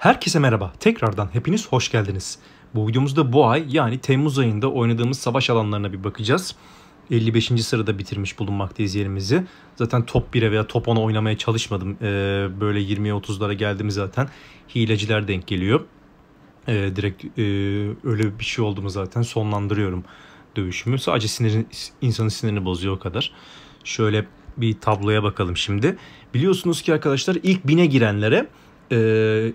Herkese merhaba. Tekrardan hepiniz hoş geldiniz. Bu videomuzda bu ay yani Temmuz ayında oynadığımız savaş alanlarına bir bakacağız. 55. sırada bitirmiş bulunmaktayız yerimizi. Zaten top 1'e veya top 10'a oynamaya çalışmadım. Ee, böyle 20'ye 30'lara geldim zaten. Hileciler denk geliyor. Ee, direkt e, öyle bir şey oldu mu zaten sonlandırıyorum dövüşümü. Sadece sinirin, insanın sinirini bozuyor o kadar. Şöyle bir tabloya bakalım şimdi. Biliyorsunuz ki arkadaşlar ilk bine girenlere e,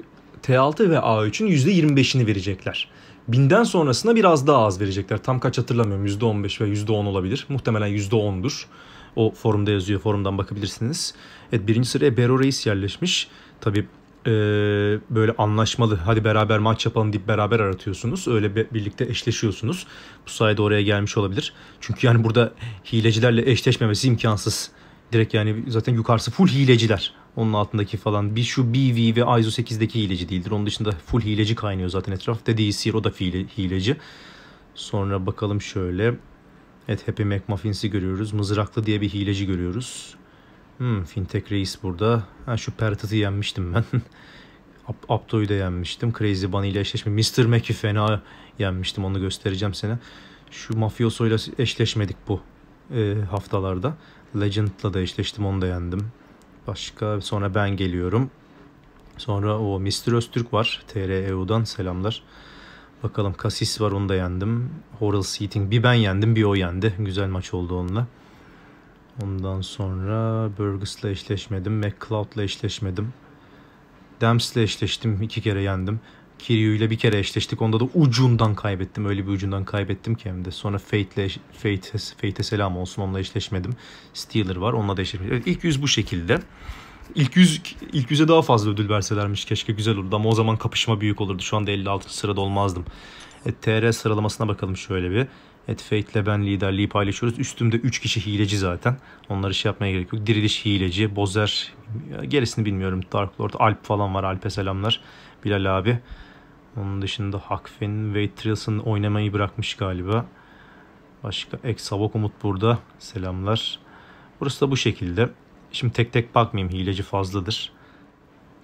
T6 ve A3'ün %25'ini verecekler. Binden sonrasına biraz daha az verecekler. Tam kaç hatırlamıyorum. %15 ve %10 olabilir. Muhtemelen %10'dur. O forumda yazıyor. Forumdan bakabilirsiniz. Evet birinci sıraya Bero Reis yerleşmiş. Tabii e, böyle anlaşmalı hadi beraber maç yapalım deyip beraber aratıyorsunuz. Öyle be, birlikte eşleşiyorsunuz. Bu sayede oraya gelmiş olabilir. Çünkü yani burada hilecilerle eşleşmemesi imkansız. Direkt yani zaten yukarısı full hileciler. Onun altındaki falan. Bir şu BV ve Aizu 8'deki hileci değildir. Onun dışında full hileci kaynıyor zaten etraf. Dediği Sir o da hile, hileci. Sonra bakalım şöyle. Evet Happy McMuffins'i görüyoruz. Mızraklı diye bir hileci görüyoruz. Hmm, Fintech Reis burada. Ha, şu Pertat'ı yenmiştim ben. Abdo'yu da yenmiştim. Crazy Bunny ile eşleşme. Mr. Mac'i fena yenmiştim. Onu göstereceğim sana. Şu Mafioso eşleşmedik bu e, haftalarda. Legend'la da eşleştim onu da yendim. Başka sonra ben geliyorum. Sonra o Mr. Öztürk var. TREU'dan selamlar. Bakalım Kasis var onu da yendim. Horal Seating bir ben yendim bir o yendi. Güzel maç oldu onunla. Ondan sonra Burgess'la eşleşmedim. McCloud'la eşleşmedim. Dempsey'le eşleştim. iki kere yendim. Kiryu ile bir kere eşleştik. Onda da ucundan kaybettim. Öyle bir ucundan kaybettim ki hem de. Sonra Fate'le Fate, Fate'e selam olsun. Onunla eşleşmedim. Steeler var. Onunla da eşleşmedim. Evet, ilk yüz bu şekilde. İlk yüz ilk yüze daha fazla ödül verselermiş keşke güzel olurdu ama o zaman kapışma büyük olurdu. Şu anda 56. sırada olmazdım. Evet, TR sıralamasına bakalım şöyle bir. Evet Fate'le ben liderliği paylaşıyoruz. Üstümde 3 kişi hileci zaten. Onları şey yapmaya gerek yok. Diriliş hileci, Bozer, gerisini bilmiyorum. Dark Lord, Alp falan var. Alp'e selamlar. Bilal abi. Onun dışında Hakfin, Wade oynamayı bırakmış galiba. Başka ek sabok Umut burada. Selamlar. Burası da bu şekilde. Şimdi tek tek bakmayayım hileci fazladır.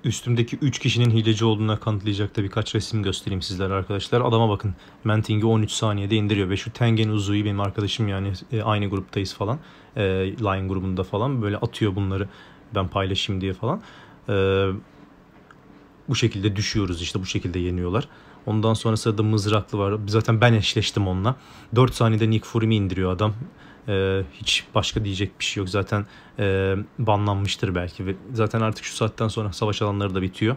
Üstümdeki 3 kişinin hileci olduğuna kanıtlayacak da birkaç resim göstereyim sizlere arkadaşlar. Adama bakın. Menting'i 13 saniyede indiriyor ve şu Tengen Uzu'yu benim arkadaşım yani e, aynı gruptayız falan. E, line grubunda falan böyle atıyor bunları ben paylaşayım diye falan. E, bu şekilde düşüyoruz işte bu şekilde yeniyorlar. Ondan sonra sırada mızraklı var. Zaten ben eşleştim onunla. 4 saniyede Nick Fury'mi indiriyor adam. Ee, hiç başka diyecek bir şey yok. Zaten e, banlanmıştır belki. Zaten artık şu saatten sonra savaş alanları da bitiyor.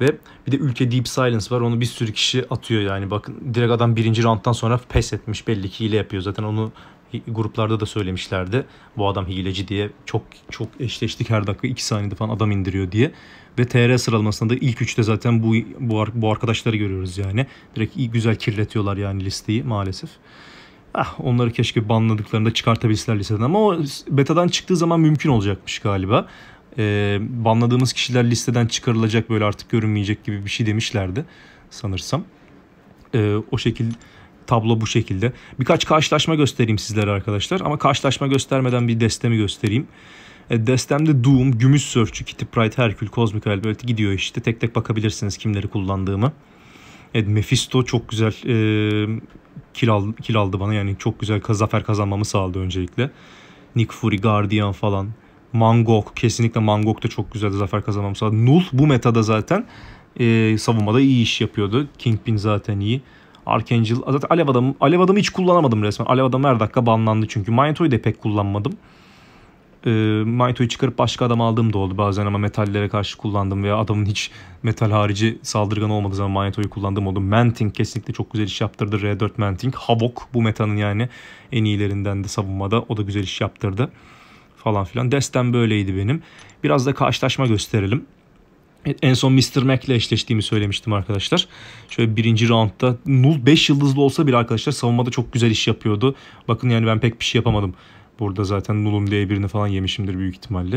Ve bir de ülke Deep Silence var. Onu bir sürü kişi atıyor yani. Bakın direkt adam birinci ranttan sonra pes etmiş. Belli ki hile yapıyor zaten. Onu gruplarda da söylemişlerdi. Bu adam hileci diye çok çok eşleştik her dakika 2 saniyede falan adam indiriyor diye. Ve TR sıralamasında da ilk üçte zaten bu, bu, bu arkadaşları görüyoruz yani. Direkt iyi güzel kirletiyorlar yani listeyi maalesef. Ah onları keşke banladıklarında çıkartabilseler listeden ama o betadan çıktığı zaman mümkün olacakmış galiba. Ee, banladığımız kişiler listeden çıkarılacak böyle artık görünmeyecek gibi bir şey demişlerdi sanırsam. Ee, o şekilde tablo bu şekilde. Birkaç karşılaşma göstereyim sizlere arkadaşlar ama karşılaşma göstermeden bir destemi göstereyim. E, destemde Doom, Gümüş Sörfçü, Kitty Pride, Herkül, Cosmic Albert gidiyor işte. Tek tek bakabilirsiniz kimleri kullandığımı. Evet Mephisto çok güzel e, kill, al, bana yani çok güzel zafer kazanmamı sağladı öncelikle. Nick Fury, Guardian falan. Mangok kesinlikle Mangok da çok güzel zafer kazanmamı sağladı. Null bu metada zaten e, savunmada iyi iş yapıyordu. Kingpin zaten iyi. Archangel. Zaten Alev adamı, Alev adamı hiç kullanamadım resmen. Alev adamı her dakika banlandı çünkü. Magneto'yu da pek kullanmadım. E, ee, Magneto'yu çıkarıp başka adam aldığım da oldu bazen ama metallere karşı kullandım veya adamın hiç metal harici saldırgan olmadığı zaman Magneto'yu kullandım oldu. Manting kesinlikle çok güzel iş yaptırdı. R4 Manting. Havok bu metanın yani en iyilerinden de savunmada. O da güzel iş yaptırdı falan filan. Desten böyleydi benim. Biraz da karşılaşma gösterelim. En son Mr. Mac ile eşleştiğimi söylemiştim arkadaşlar. Şöyle birinci roundda Null 5 yıldızlı olsa bile arkadaşlar savunmada çok güzel iş yapıyordu. Bakın yani ben pek bir şey yapamadım. Burada zaten Null'um diye birini falan yemişimdir büyük ihtimalle.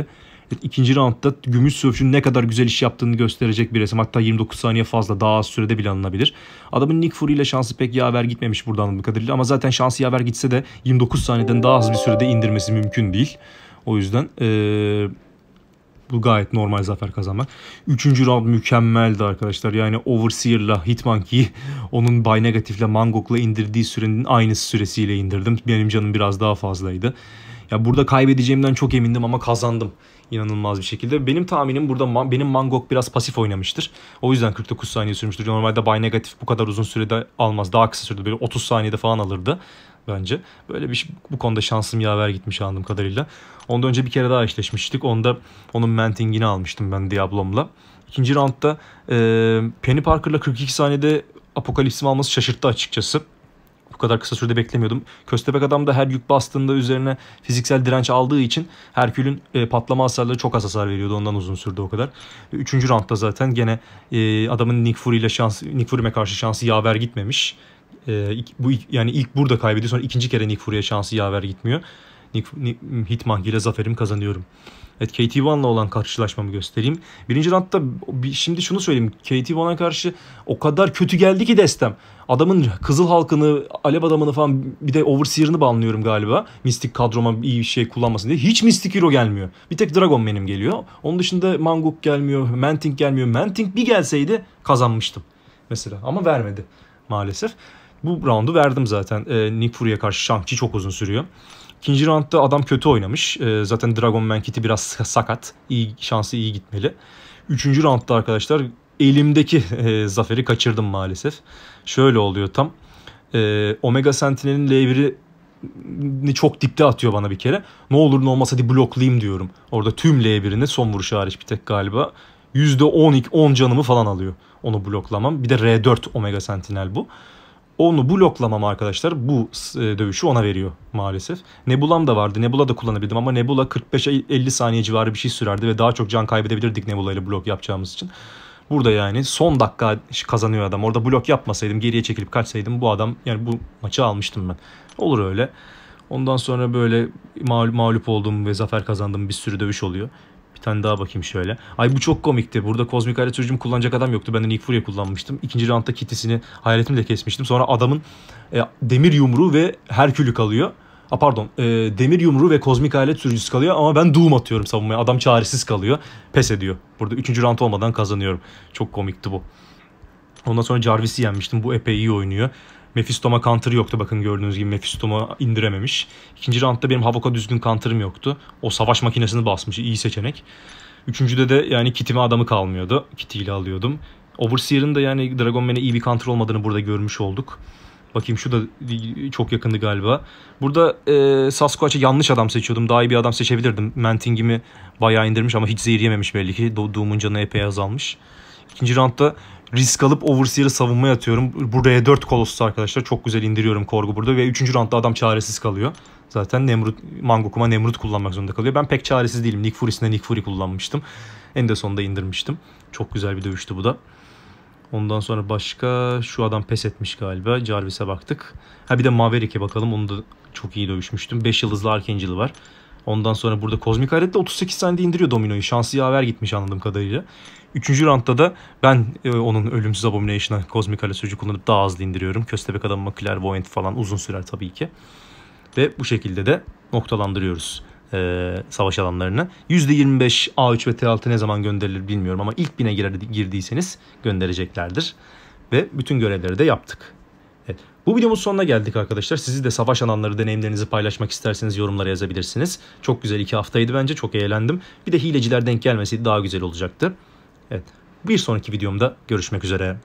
E, ikinci roundda Gümüş Sövçü'nün ne kadar güzel iş yaptığını gösterecek bir resim. Hatta 29 saniye fazla daha az sürede bile alınabilir. Adamın Nick Fury ile şansı pek yaver gitmemiş burada anladığım kadarıyla. Ama zaten şansı yaver gitse de 29 saniyeden daha az bir sürede indirmesi mümkün değil. O yüzden... Ee bu gayet normal zafer kazanmak. Üçüncü round mükemmeldi arkadaşlar. Yani Overseer'la Hitmonkey'i onun Bay Negatif'le Mangok'la indirdiği sürenin aynısı süresiyle indirdim. Benim canım biraz daha fazlaydı. Ya burada kaybedeceğimden çok emindim ama kazandım inanılmaz bir şekilde. Benim tahminim burada benim Mangok biraz pasif oynamıştır. O yüzden 49 saniye sürmüştür. Normalde Bay Negatif bu kadar uzun sürede almaz. Daha kısa sürdü. Böyle 30 saniyede falan alırdı bence. Böyle bir şey, bu konuda şansım yaver gitmiş anladığım kadarıyla. Ondan önce bir kere daha eşleşmiştik. Onda onun mentingini almıştım ben Diablom'la. İkinci roundda e, Penny Parker'la 42 saniyede apokalipsimi alması şaşırttı açıkçası. Bu kadar kısa sürede beklemiyordum. Köstebek adam da her yük bastığında üzerine fiziksel direnç aldığı için Herkül'ün e, patlama hasarları çok az hasar veriyordu. Ondan uzun sürdü o kadar. Üçüncü roundda zaten gene e, adamın Nick Fury ile şans, Nick Fury'me karşı şansı yaver gitmemiş. E, bu yani ilk burada kaybediyor sonra ikinci kere Nick Fury'e şansı yaver gitmiyor. Nick, Nick Hitman ile zaferimi kazanıyorum. Evet KT One'la olan karşılaşmamı göstereyim. Birinci roundda şimdi şunu söyleyeyim. KT One'a karşı o kadar kötü geldi ki destem. Adamın Kızıl Halkını, Alev Adamını falan bir de Overseer'ını bağlanıyorum galiba. Mistik kadroma iyi bir şey kullanmasın diye. Hiç Mistik Hero gelmiyor. Bir tek Dragon benim geliyor. Onun dışında Manguk gelmiyor, Manting gelmiyor. Manting bir gelseydi kazanmıştım mesela ama vermedi maalesef. Bu roundu verdim zaten. E, Nick Fury'e karşı Shang-Chi çok uzun sürüyor. İkinci roundda adam kötü oynamış. E, zaten Dragon Man Kit'i biraz sakat. İyi, şansı iyi gitmeli. Üçüncü roundda arkadaşlar elimdeki e, zaferi kaçırdım maalesef. Şöyle oluyor tam. E, Omega Sentinel'in L1'i ni çok dipte atıyor bana bir kere. Ne olur ne olmaz hadi bloklayayım diyorum. Orada tüm L1'ini son vuruş hariç bir tek galiba. %10 10 canımı falan alıyor onu bloklamam. Bir de R4 Omega Sentinel bu onu bloklamam arkadaşlar bu e, dövüşü ona veriyor maalesef. Nebula'm da vardı. Nebula da kullanabildim ama Nebula 45-50 saniye civarı bir şey sürerdi ve daha çok can kaybedebilirdik Nebula ile blok yapacağımız için. Burada yani son dakika kazanıyor adam. Orada blok yapmasaydım, geriye çekilip kaçsaydım bu adam yani bu maçı almıştım ben. Olur öyle. Ondan sonra böyle mağlup, mağlup olduğum ve zafer kazandığım bir sürü dövüş oluyor. Bir tane daha bakayım şöyle. Ay bu çok komikti. Burada kozmik alet sürücümü kullanacak adam yoktu. Ben de Nick Fury kullanmıştım. İkinci roundda kitisini de kesmiştim. Sonra adamın e, demir yumruğu ve herkülü kalıyor. A, pardon e, demir yumruğu ve kozmik alet sürücüsü kalıyor ama ben Doom atıyorum savunmaya. Adam çaresiz kalıyor. Pes ediyor. Burada üçüncü round olmadan kazanıyorum. Çok komikti bu. Ondan sonra Jarvis'i yenmiştim. Bu epey iyi oynuyor. Mephisto'ma counter yoktu bakın gördüğünüz gibi Mephisto'ma indirememiş. İkinci roundda benim Havok'a düzgün counter'ım yoktu. O savaş makinesini basmış iyi seçenek. Üçüncüde de yani kitime adamı kalmıyordu. Kiti ile alıyordum. Overseer'ın da yani Dragon Man'e iyi bir counter olmadığını burada görmüş olduk. Bakayım şu da çok yakındı galiba. Burada e, Sasquatch'a yanlış adam seçiyordum. Daha iyi bir adam seçebilirdim. Menting'imi bayağı indirmiş ama hiç zehir yememiş belli ki. Doğumun canı epey azalmış. İkinci roundda risk alıp Overseer'ı savunmaya atıyorum. Bu e R4 Colossus arkadaşlar. Çok güzel indiriyorum korgu burada. Ve 3. roundda adam çaresiz kalıyor. Zaten Nemrut, Mangokuma Nemrut kullanmak zorunda kalıyor. Ben pek çaresiz değilim. Nick Fury'sine Nick Fury kullanmıştım. En de sonunda indirmiştim. Çok güzel bir dövüştü bu da. Ondan sonra başka şu adam pes etmiş galiba. Jarvis'e baktık. Ha bir de Maverick'e bakalım. Onu da çok iyi dövüşmüştüm. 5 yıldızlı Arkangel'ı var. Ondan sonra burada Kozmik Hayret 38 saniyede indiriyor Domino'yu. Şansı yaver gitmiş anladığım kadarıyla. Üçüncü roundda da ben e, onun ölümsüz abomination'a Kozmik Hayret sürücü kullanıp daha hızlı indiriyorum. Köstebek adamıma Clairvoyant falan uzun sürer tabii ki. Ve bu şekilde de noktalandırıyoruz e, savaş alanlarını. %25 A3 ve T6 ne zaman gönderilir bilmiyorum ama ilk bine girer, girdiyseniz göndereceklerdir. Ve bütün görevleri de yaptık. Bu videomuz sonuna geldik arkadaşlar. Sizi de savaş alanları deneyimlerinizi paylaşmak isterseniz yorumlara yazabilirsiniz. Çok güzel iki haftaydı bence. Çok eğlendim. Bir de hileciler denk gelmesi daha güzel olacaktı. Evet. Bir sonraki videomda görüşmek üzere.